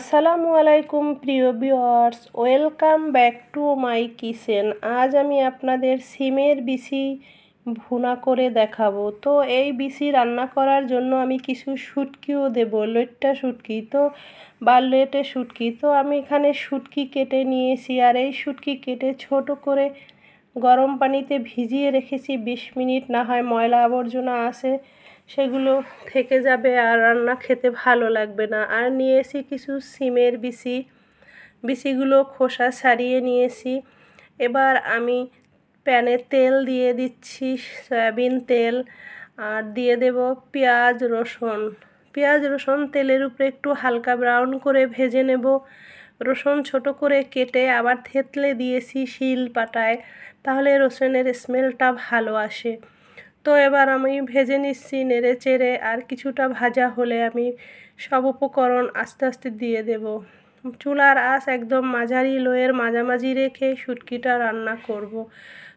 আসসালামু আলাইকুম প্রিয় viewers welcome back to my kitchen আজ আমি আপনাদের সিমের বিসি ভুনা করে দেখাবো তো এই বিসি রান্না করার জন্য আমি কিছু শুটকিও দেবো লেটটা শুটকি তো বা লেটে শুটকি তো আমি এখানে শুটকি কেটে নিয়েছি আর এই শুটকি কেটে ছোট করে গরম পানিতে ভিজিয়ে রেখেছি বিশ মিনিট না হয় ময়লা আবর্জনা আছে সেগুলো থেকে যাবে আর রান্না খেতে ভালো লাগবে না আর নিয়েছি কিছু সিমের বিচি বিচিগুলো খোসা ছাড়িয়ে নিয়েছি এবার আমি প্যানে তেল দিয়ে দিচ্ছি সয়াবিন তেল আর দিয়ে দেব পেঁয়াজ রসুন পেঁয়াজ রসুন তেলের উপরে একটু হালকা ব্রাউন করে ভেজে নেব রসুন ছোট করে কেটে আবার থেতলে দিয়েছি শিল পাটায় তাহলে রসুনের স্মেলটা ভালো আসে তো এবার আমি ভেজে নিচ্ছি নেড়ে চেড়ে আর কিছুটা ভাজা হলে আমি সব উপকরণ আস্তে আস্তে দিয়ে দেব চুলার আস একদম মাঝারি লোয়ের মাঝামাঝি রেখে শুটকিটা রান্না করব।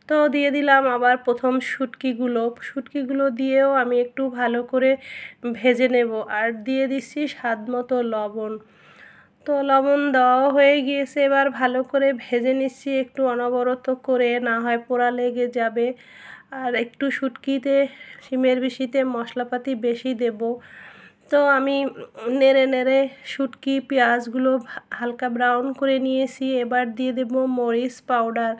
তো দিয়ে দিলাম আবার প্রথম শুটকিগুলো শুটকিগুলো দিয়েও আমি একটু ভালো করে ভেজে নেব আর দিয়ে দিচ্ছি স্বাদ মতো লবণ তো লবণ দেওয়া হয়ে গিয়েছে এবার ভালো করে ভেজে নিচ্ছি একটু অনবরত করে না হয় পোড়া লেগে যাবে আর একটু শুটকিতে সিমের বেশিতে মশলাপাতি বেশি দেব তো আমি নেড়ে নেড়ে শুটকি পেঁয়াজগুলো হালকা ব্রাউন করে নিয়েছি এবার দিয়ে দেব মরিচ পাউডার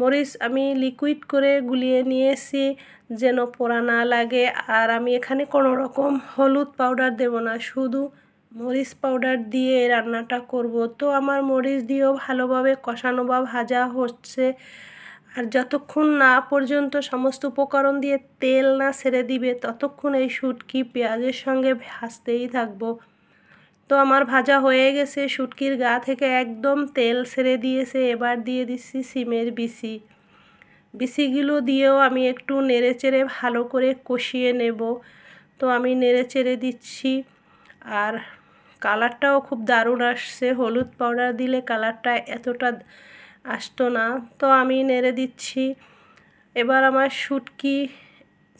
মরিচ আমি লিকুইড করে গুলিয়ে নিয়েছি যেন পোড়া না লাগে আর আমি এখানে কোনো রকম হলুদ পাউডার দেব না শুধু মরিচ পাউডার দিয়ে রান্নাটা করব তো আমার মরিচ দিয়েও ভালোভাবে কষানো বা ভাজা হচ্ছে আর যতক্ষণ না পর্যন্ত সমস্ত উপকরণ দিয়ে তেল না ছেড়ে দিবে ততক্ষণ এই শুটকি পেঁয়াজের সঙ্গে ভাজতেই থাকবো তো আমার ভাজা হয়ে গেছে শুটকির গা থেকে একদম তেল ছেড়ে দিয়েছে এবার দিয়ে দিচ্ছি সিমের বিসি বিসিগুলো দিয়েও আমি একটু নেড়েচেড়ে ভালো করে কষিয়ে নেব তো আমি নেড়েচেড়ে দিচ্ছি আর কালারটাও খুব দারুণ আসছে হলুদ পাউডার দিলে কালারটা এতটা আসতো না তো আমি নেড়ে দিচ্ছি এবার আমার শুটকি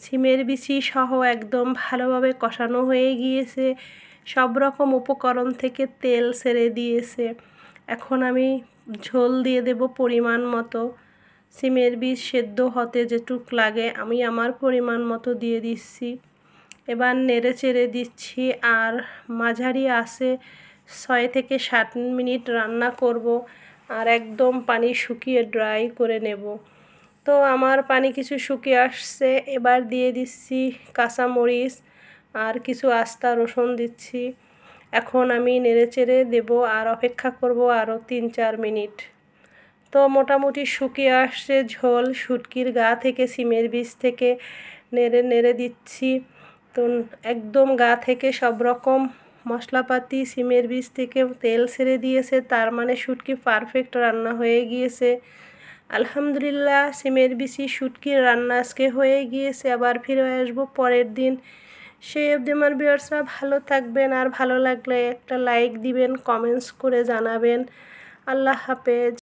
সিমের বিচি সহ একদম ভালোভাবে কষানো হয়ে গিয়েছে সব রকম উপকরণ থেকে তেল সেরে দিয়েছে এখন আমি ঝোল দিয়ে দেব পরিমাণ মতো সিমের বীজ সেদ্ধ হতে যেটুক লাগে আমি আমার পরিমাণ মতো দিয়ে দিচ্ছি এবার নেড়ে চেড়ে দিচ্ছি আর মাঝারি আসে ছয় থেকে সাত মিনিট রান্না করব আর একদম পানি শুকিয়ে ড্রাই করে নেব তো আমার পানি কিছু শুকিয়ে আসছে এবার দিয়ে দিচ্ছি কাঁচামরিচ আর কিছু আস্তা রসুন দিচ্ছি এখন আমি নেড়েচেড়ে দেব আর অপেক্ষা করব আরও তিন চার মিনিট তো মোটামুটি শুকিয়ে আসছে ঝোল শুটকির গা থেকে সিমের বীজ থেকে নেড়ে নেড়ে দিচ্ছি তো একদম গা থেকে সব রকম মশলাপাতি সিমের বীজ থেকে তেল সেরে দিয়েছে তার মানে শুটকি পারফেক্ট রান্না হয়ে গিয়েছে আলহামদুলিল্লাহ সিমের বিশি শুটকির রান্না আজকে হয়ে গিয়েছে আবার ফিরে আসবো পরের দিন সেই অবধি আমার ভিউয়ার্সরা ভালো থাকবেন আর ভালো লাগলে একটা লাইক দিবেন কমেন্টস করে জানাবেন আল্লাহ হাফেজ